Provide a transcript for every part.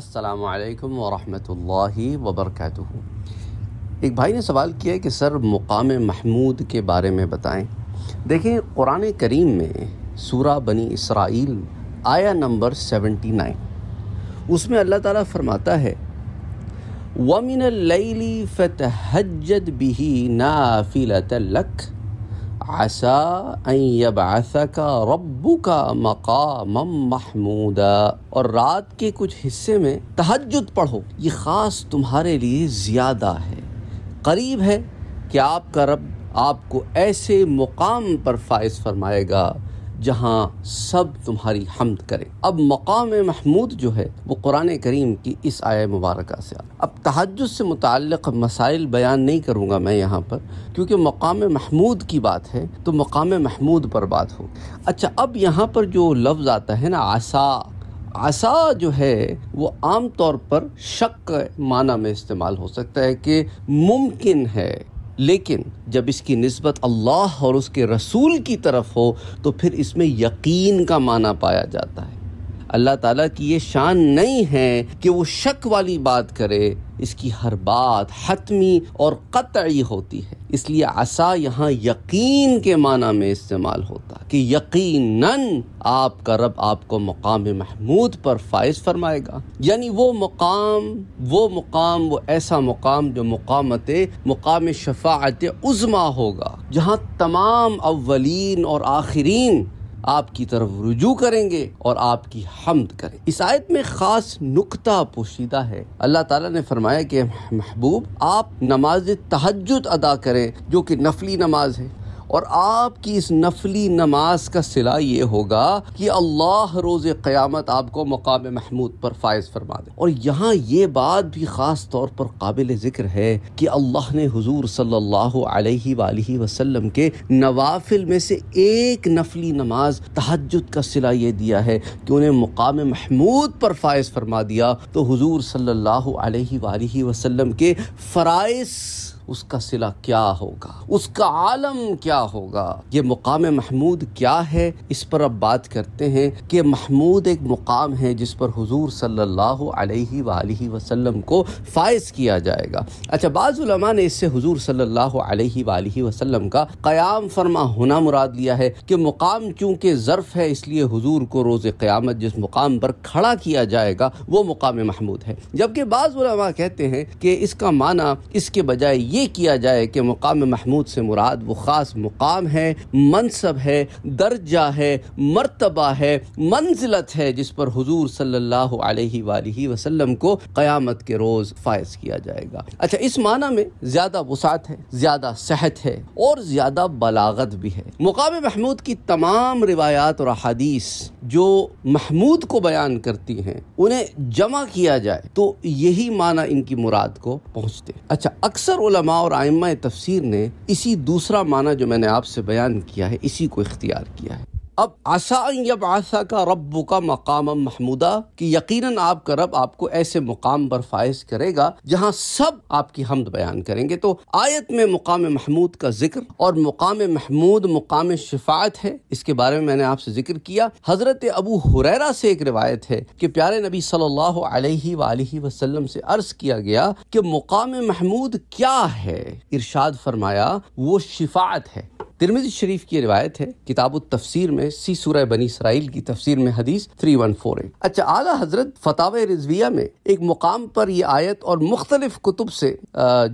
असलकम वरहमल वबरक एक भाई ने सवाल किया कि सर मुकाम महमूद के बारे में बताएं देखें कुरान करीम में सूरा बनी इसराइल आया नंबर 79 उसमें अल्लाह ताला फरमाता है वमिन लैली फ़तहजद बिही नाफिलत लक आशा अयबासा का रब्बू का मकाम महमूदा और रात के कुछ हिस्से में तहजद पढ़ो ये ख़ास तुम्हारे लिए ज़्यादा है करीब है कि आपका रब आपको ऐसे मुकाम पर फायज फरमाएगा जहाँ सब तुम्हारी हमद करें अब मकाम महमूद जो है वो कुरान करीम की इस आय मुबारक से आ अब तहज से मुतक मसाइल बयान नहीं करूँगा मैं यहाँ पर क्योंकि मकाम महमूद की बात है तो मकाम महमूद पर बात हो अच्छा अब यहाँ पर जो लफ्ज़ आता है ना आसा आसा जो है वो आम तौर पर शक माना में इस्तेमाल हो सकता है कि मुमकिन है लेकिन जब इसकी नस्बत अल्लाह और उसके रसूल की तरफ हो तो फिर इसमें यकीन का माना पाया जाता है अल्लाह ताला की ये शान नहीं है कि वो शक वाली बात करे इसकी हर बात हतमी और कतई होती है इसलिए आसा यहाँ यकीन के माना में इस्तेमाल होता है कि यकीनन आपका रब आपको मकाम महमूद पर फायज फरमाएगा यानी वो मकाम वो मकाम वो ऐसा मकाम जो मकामत मकाम शफात उज़मा होगा जहाँ तमाम अवलिन और आखिरीन आपकी तरफ रुजू करेंगे और आपकी हमद करें इस आयत में ख़ास नुकता पोशीदा है अल्लाह ताला ने फरमाया कि महबूब आप नमाज तहजद अदा करें जो कि नफली नमाज है और आपकी इस नफली नमाज का सिला ये होगा कि अल्लाह रोज़ क़्यामत आपको मकाम महमूद पर फायज़ फरमा दे और यहाँ ये बात भी ख़ास तौर पर काबिल ज़िक्र है कि अल्लाह ने हजूर सल्ला वसलम के नवाफिल में से एक नफली नमाज तहजद का सिला ये दिया है कि उन्हें मकाम महमूद पर फायज़ फरमा दिया तो हजूर सल्ला वसलम के फ़राइज़ उसका सिला क्या होगा उसका आलम क्या होगा ये मुकाम महमूद क्या है इस पर अब बात करते हैं कि महमूद एक मुकाम है जिस पर हुजूर सल्लल्लाहु अलैहि सल्ला वसल्लम को फायज किया जाएगा अच्छा बाज़ुलमा ने इससे हुजूर सल्लल्लाहु अलैहि वसल्लम का क़याम फरमा होना मुराद लिया है कि मुकाम चूंकि ज़र्फ़ है इसलिए हजूर को रोज़ क़्यामत जिस मुकाम पर खड़ा किया जाएगा वो मुकाम महमूद है जबकि बाज़ुलमा कहते हैं कि इसका माना इसके बजाय ये ये किया जाए कि मुकाम महमूद से मुराद वो ख़ास मुकाम है मनसब है दर्जा है मर्तबा है मंजिलत है जिस पर हुजूर सल्लल्लाहु अलैहि वसल्लम को क़यामत के रोज़ फायज किया जाएगा अच्छा इस माना में ज़्यादा वसात है ज़्यादा सेहत है और ज़्यादा बलागत भी है मुकाम महमूद की तमाम रिवायात और अहादीस जो महमूद को बयान करती हैं उन्हें जमा किया जाए तो यही माना इनकी मुराद को पहुँचते अच्छा अक्सर उलमा और आयमा तफसीर ने इसी दूसरा माना जो मैंने आपसे बयान किया है इसी को इख्तियार किया है अब आसा यब आसा का रब का मकाम महमूदा कि यकीनन आपका रब आपको ऐसे मुकाम पर फायज करेगा जहां सब आपकी हमद बयान करेंगे तो आयत में मुकाम महमूद का जिक्र और मुकाम महमूद मुकाम शिफात है इसके बारे में मैंने आपसे जिक्र किया हजरत अबू हुरैरा से एक रिवायत है कि प्यारे नबी सल्लल्लाहु अलैहि वसल्लम से अर्ज किया गया कि मुकाम महमूद क्या है इरशाद फरमाया वो शिफात है तिरमिज शरीफ की रिवायत है किताब तफसीर में सी सूरह बनी इसराइल की तफसीर में हदीस थ्री वन फोर एट अच्छा आला हजरत फताव रिजविया में एक मुकाम पर यह आयत और मुख्तलिफ कुतुब से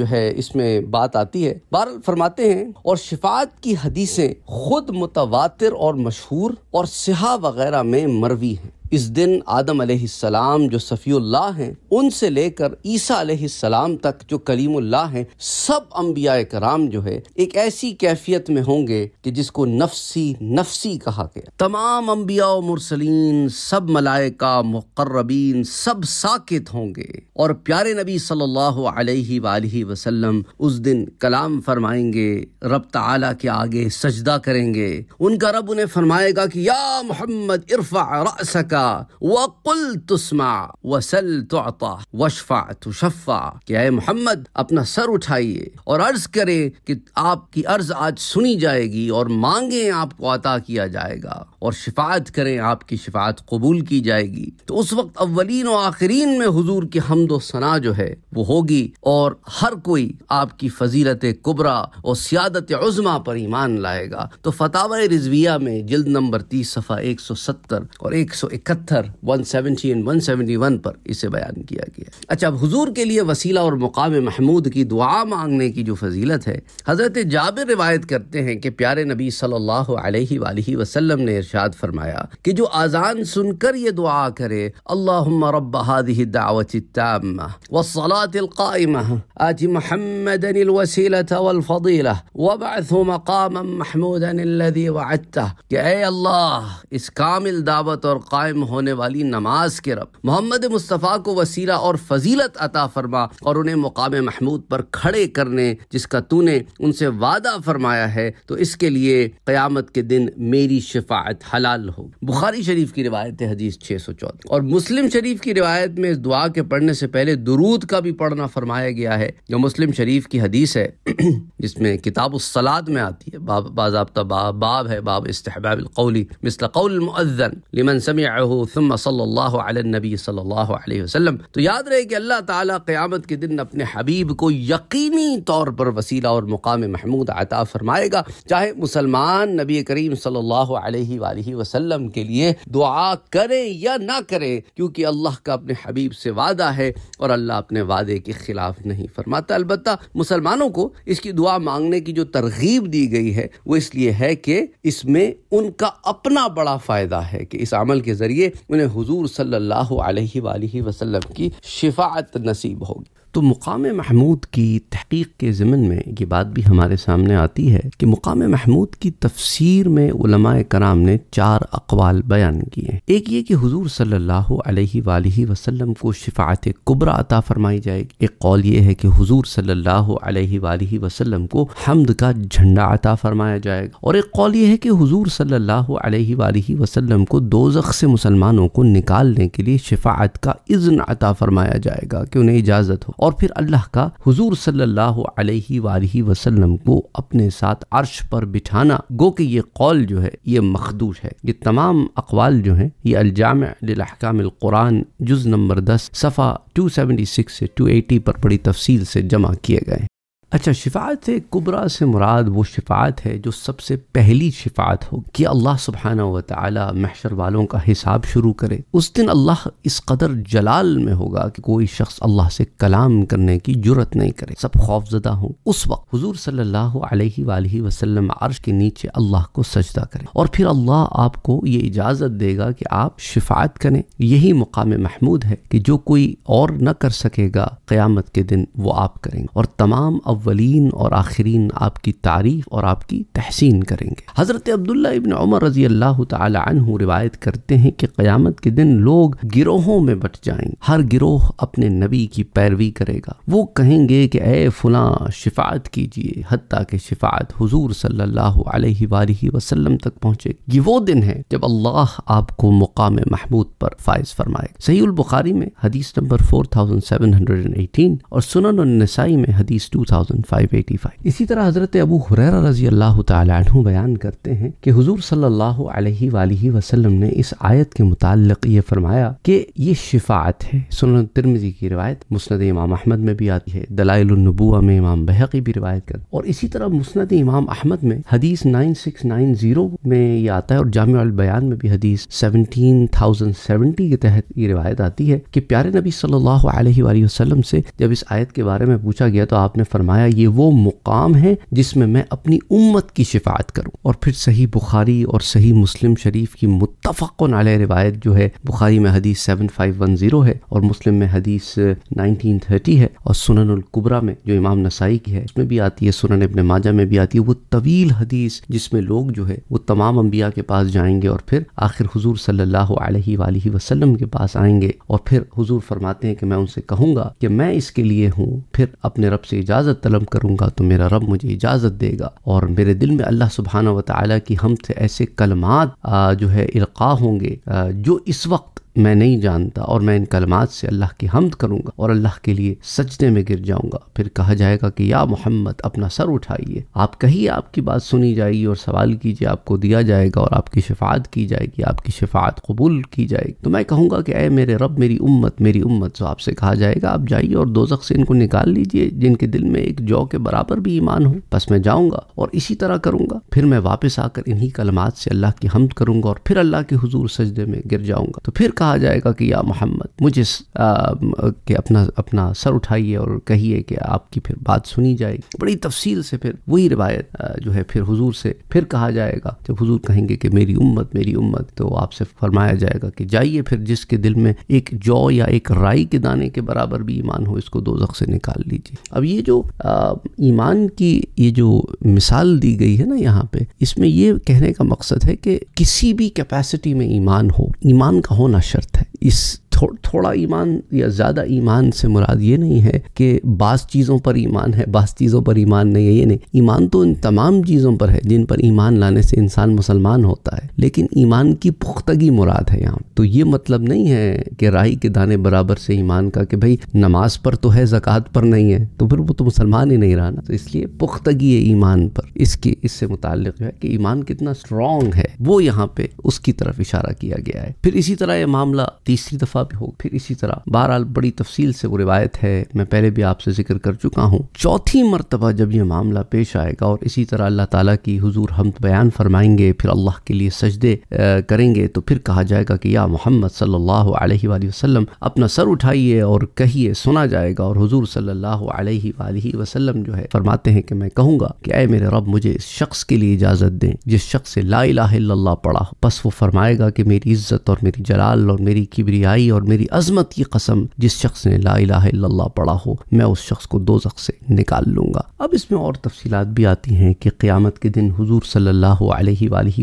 जो है इसमें बात आती है बहरल फरमाते हैं और शिफात की हदीसें खुद मुतवा और मशहूर और सिहा वगैरह में मरवी हैं इस दिन आदम सलाम जो सफ़ील्ला हैं उनसे लेकर ईसा सलाम तक जो कलीमुल्लाह हैं सब अम्बिया कराम जो है एक ऐसी कैफियत में होंगे कि जिसको नफसी नफसी कहा गया तमाम अम्बिया मुरसलीन सब मलाइका मुकर्रबीन सब साकित होंगे और प्यारे नबी सल्लल्लाहु अलैहि वसल्लम उस दिन कलाम फरमाएंगे रब तला के आगे सजदा करेंगे उनका रब उन्हें फरमाएगा कि या मोहम्मद इरफा रसका वकुल तुस्मा वसल तोता वशफा तुशफ़ा कि मोहम्मद अपना सर उठाइए और अर्ज करे कि आपकी अर्ज आज सुनी जाएगी और मांगे आपको अता किया जाएगा और शिफायत करें आपकी शिफायत कबूल की जाएगी तो उस वक्त अव्वलिन और आखिरीन में हुजूर की हमदो सना जो है वो होगी और हर कोई आपकी फजीलत कुबरा और सियादत उज़मा पर ईमान लाएगा तो फतावा रिजविया में जल्द नंबर तीस सफ़ा एक सौ सत्तर और एक सौ इक्कीस इकहत्तर वन 170 एंड वन वन पर इसे बयान किया गया अच्छा अब हजूर के लिए वसीला और मुकाम महमूद की दुआ मांगने की जो फजीलत है हज़रत जाबिर रिवायत करते हैं कि प्यारे नबी सल्लल्लाहु अलैहि वसल्लम ने इरशाद फरमाया कि जो आज़ान सुनकर ये दुआ करे अल्लाहुम्मा रब्ब हादिहि दावति ताम्मा वस्सलाति القائمة آت محمدا الوسيلة والفضيلة وابعث مقاما محمودا الذي وعدته कि ए अल्लाह इस कामिल दावत और कायम होने वाली नमाज के रब मोहम्मद मुस्तफ़ा को वसीला और फजीलत अता फरमा और उन्हें मुकाम महमूद पर खड़े करने जिसका तूने उनसे वादा फरमाया है तो इसके लिए क़्यामत के दिन मेरी शिफायत हलाल हो बुखारी शरीफ की रिवायत हदीस छः सौ चौदह और मुस्लिम शरीफ की रिवायत में इस दुआ के पढ़ने से पहले दरूद का भी पढ़ना फरमाया गया है जो मुस्लिम शरीफ की हदीस है जिसमें किताब सलाद में आती है बाब बाबा बाब है बाब इस्तेबाबिल कौली मिसल कौल मुअज़न लिमन समी नबी सल्लल्लाहु अलैहि वसल्लम तो याद रहे कि अल्लाह ताला क़यामत के दिन अपने हबीब को यकीनी तौर पर वसीला और मुकाम महमूद अता फरमाएगा चाहे मुसलमान नबी करीम सल्लल्लाहु अलैहि वसल्लम के लिए दुआ करें या ना करें क्योंकि अल्लाह का अपने हबीब से वादा है और अल्लाह अपने वादे के ख़िलाफ़ नहीं फरमाता अलबत् मुसलमानों को इसकी दुआ मांगने की जो तरगीब दी गई है वो इसलिए है कि इसमें उनका अपना बड़ा फ़ायदा है कि इस अमल के ज़रिए जरिए उन्हें हुजूर सल्लल्लाहु अलैहि वसल्लम की शिफात नसीब होगी तो मुकाम महमूद की तहकीक के ज़मन में ये बात भी हमारे सामने आती है कि मुकाम महमूद की तफसीर में उलमाए कराम ने चार अकवाल बयान किए एक ये कि हुजूर सल्लल्लाहु अलैहि वसल्लम को शिफात कुबरा अता फरमाई जाएगी एक कौल ये है कि हुजूर सल्लल्लाहु अलैहि वसल्लम को हमद का झंडा अता फरमाया जाएगा और एक कौल ये है कि हुजूर सल्लल्लाहु अलैहि वसल्लम को दोजख से मुसलमानों को निकालने के लिए शिफात का इज़्न अता फरमाया जाएगा कि उन्हें इजाज़त हो और फिर अल्लाह का हुजूर सल्लल्लाहु अलैहि वालही वसल्लम को अपने साथ अर्श पर बिठाना गो कि ये कौल जो है ये मखदूश है ये तमाम अकवाल जो हैं ये अल्जाम कुरान जुज़ नंबर दस सफ़ा सिक्स से एटी पर बड़ी तफसील से जमा किए गए अच्छा शिफात कुबरा से मुराद वो शिफात है जो सबसे पहली शिफात हो कि अल्लाह सुबहाना व ताली महशर वालों का हिसाब शुरू करे उस दिन अल्लाह इस कदर जलाल में होगा कि कोई शख्स अल्लाह से कलाम करने की जरूरत नहीं करे सब खौफजदा हो उस वक्त हजूर सल्ला वसलम अर्श के नीचे अल्लाह को सजदा करें और फिर अल्लाह आपको ये इजाज़त देगा कि आप शिफात करें यही मुकाम महमूद है कि जो कोई और न कर सकेगा क़्यामत के दिन वो आप करेंगे और तमाम अव अवलिन और आखिरीन आपकी तारीफ़ और आपकी तहसीन करेंगे हज़रत अब्दुल्ला इबन उमर रज़ी अल्लाह तह रिवायत करते हैं कि क़यामत के दिन लोग गिरोहों में बट जाएंगे हर गिरोह अपने नबी की पैरवी करेगा वो कहेंगे कि अय फुला शिफात कीजिए हती के शिफात हजूर सल्ला वसलम तक पहुँचे ये वो दिन है जब अल्लाह आपको मुकाम महमूद पर फायज फरमाए सही बुखारी में हदीस number four thousand seven hundred and eighteen और सुनन नसाई में हदीस टू थाउजेंड 1585 इसी तरह हज़रत अबू हुरैरा रजी अल्लाह तु बयान करते हैं कि हुजूर सल्लल्लाहु अलैहि वालैहि वसल्लम ने इस आयत के मुतालिक ये फरमाया कि ये शिफात है सुन तिरमिजी की रिवायत मुस्द इमाम अहमद में भी आती है दलाइलबू में इमाम बहकी भी रिवायत कर और इसी तरह मुस्द इमाम अहमद में हदीस नाइन सिक्स नाइन जीरो में ये आता है और जाम बयान में भी हदीस सेवनटीन थाउजेंड सेवेंटी के तहत ये रिवायत आती है कि प्यारे नबी सल्लल्लाहु अलैहि वसल्लम से जब इस आयत के बारे में पूछा गया तो आपने फरमाया फरमाया ये वो मुकाम है जिसमें मैं अपनी उम्मत की शिफायत करूँ और फिर सही बुखारी और सही मुस्लिम शरीफ की मुतफ़ रिवायत जो है बुखारी में हदीस सेवन फाइव वन ज़ीरो है और मुस्लिम में हदीस नाइनटीन थर्टी है और सुननकुबरा में जो इमाम नसाई की है उसमें भी आती है सुनन इबन माजा में भी आती है वो तवील हदीस जिसमें लोग जो है वो तमाम अम्बिया के पास जाएंगे और फिर आखिर हजूर सल्ला वसलम के पास आएंगे और फिर हजूर फरमाते हैं कि मैं उनसे कहूँगा कि मैं इसके लिए हूँ फिर अपने रब से इजाज़त तलब करूँगा तो मेरा रब मुझे इजाज़त देगा और मेरे दिल में अल्लाह सुबहाना व की हम से ऐसे कलमात जो है इल्का होंगे जो इस वक्त मैं नहीं जानता और मैं इन कलमात से अल्लाह की हमद करूँगा और अल्लाह के लिए सचने में गिर जाऊंगा फिर कहा जाएगा कि या मोहम्मद अपना सर उठाइए आप कहिए आपकी बात सुनी जाएगी और सवाल कीजिए आपको दिया जाएगा और आपकी शिफात की जाएगी आपकी शिफात कबूल की जाएगी तो मैं कहूँगा कि अय मेरे रब मेरी उम्मत मेरी उम्मत तो आपसे कहा जाएगा आप जाइए और दो से इनको निकाल लीजिए जिनके दिल में एक जौ के बराबर भी ईमान हो बस मैं जाऊँगा और इसी तरह करूँगा फिर मैं वापस आकर इन्हीं कलमात से अल्लाह की हमद करूंगा और फिर अल्लाह के हजूर सजदे में गिर जाऊँगा तो फिर कहा जाएगा कि या मोहम्मद मुझे कि अपना अपना सर उठाइए और कहिए कि आपकी फिर बात सुनी जाएगी बड़ी तफसील से फिर वही रिवायत जो है फिर हुजूर से फिर कहा जाएगा जब हुजूर कहेंगे कि मेरी उम्मत मेरी उम्मत तो आपसे फरमाया जाएगा कि जाइए फिर जिसके दिल में एक जौ या एक राई के दाने के बराबर भी ईमान हो इसको दो से निकाल लीजिए अब ये जो ईमान की ये जो मिसाल दी गई है ना यहाँ पे इसमें ये कहने का मकसद है कि किसी भी कैपेसिटी में ईमान हो ईमान का होना शर्त है इस थो, थोड़ा ईमान या ज़्यादा ईमान से मुराद ये नहीं है कि बास चीज़ों पर ईमान है बास चीज़ों पर ईमान नहीं है ये नहीं ईमान तो इन तमाम चीज़ों पर है जिन पर ईमान लाने से इंसान मुसलमान होता है लेकिन ईमान की पुख्तगी मुराद है यहाँ तो ये मतलब नहीं है कि राई के दाने बराबर से ईमान का कि भाई नमाज पर तो है ज़क़़त पर नहीं है तो फिर वो तो मुसलमान ही नहीं रहा ना तो इसलिए पुख्तगी है ईमान पर इसके इससे मुतल है कि ईमान कितना स्ट्रॉन्ग है वो यहाँ पे उसकी तरफ इशारा किया गया है फिर इसी तरह यह मामला तीसरी दफ़ा पे हो फिर इसी तरह बहरहाल बड़ी तफसील से वो रिवायत है मैं पहले भी आपसे जिक्र कर चुका हूँ चौथी मरतबा जब यह मामला पेश आएगा और इसी तरह अल्लाह ताला की हुजूर हम बयान फरमाएंगे फिर अल्लाह के लिए सजदे करेंगे तो फिर कहा जाएगा कि या मोहम्मद सल्लल्लाहु अलैहि वसल्लम अपना सर उठाइए और कहिए सुना जाएगा और हुजूर सल्लल्लाहु अलैहि वसल्लम जो है फरमाते हैं कि मैं कहूँगा कि अय मेरे रब मुझे इस शख्स के लिए इजाज़त दें जिस शख्स से ला इलाह पढ़ा बस वो फरमाएगा कि मेरी इज्जत और मेरी जलाल और मेरी किबरियाई और और मेरी अजमत की कसम जिस शख्स ने ला इला पढ़ा हो मैं उस शख्स को दो से निकाल लूंगा अब इसमें और तफसीत भी आती हैं कि क़्यामत के दिन हजूर सल्ला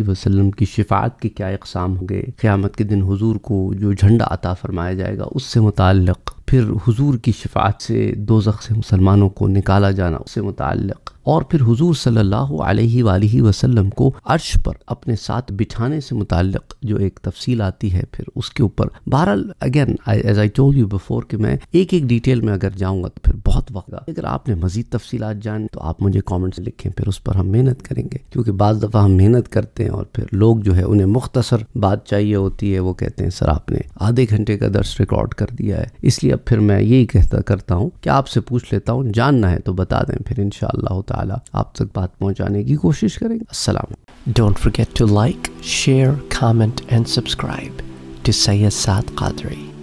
वसलम की शिफात के क्या इकसाम होंगे क़्यामत के दिन हजूर को जो झंडा अता फरमाया जाएगा उससे मुतक़ फिर हुजूर की शिफात से दो से मुसलमानों को निकाला जाना उससे मुतक़ और फिर हुजूर सल्लल्लाहु अलैहि सल्ला वसल्लम को अर्श पर अपने साथ बिठाने से मुतक जो एक तफसील आती है फिर उसके ऊपर बहरहाल again as I told you before कि मैं एक एक डिटेल में अगर जाऊँगा तो फिर बहुत वक्त अगर आपने मजीद तफसी जान तो आप मुझे कॉमेंट्स लिखें फिर उस पर हम मेहनत करेंगे क्योंकि बाद दफ़ा हम मेहनत करते हैं और फिर लोग जो है उन्हें मुख्तसर बात चाहिए होती है वो कहते हैं सर आपने आधे घंटे का दर्श रिकॉर्ड कर दिया है इसलिए अब फिर मैं यही कहता करता हूँ कि आपसे पूछ लेता हूँ जानना है तो बता दें फिर इन शाह ताला आप तक बात पहुंचाने की कोशिश करेंगे अस्सलाम don't forget to like share comment and subscribe to Syed सात कादरी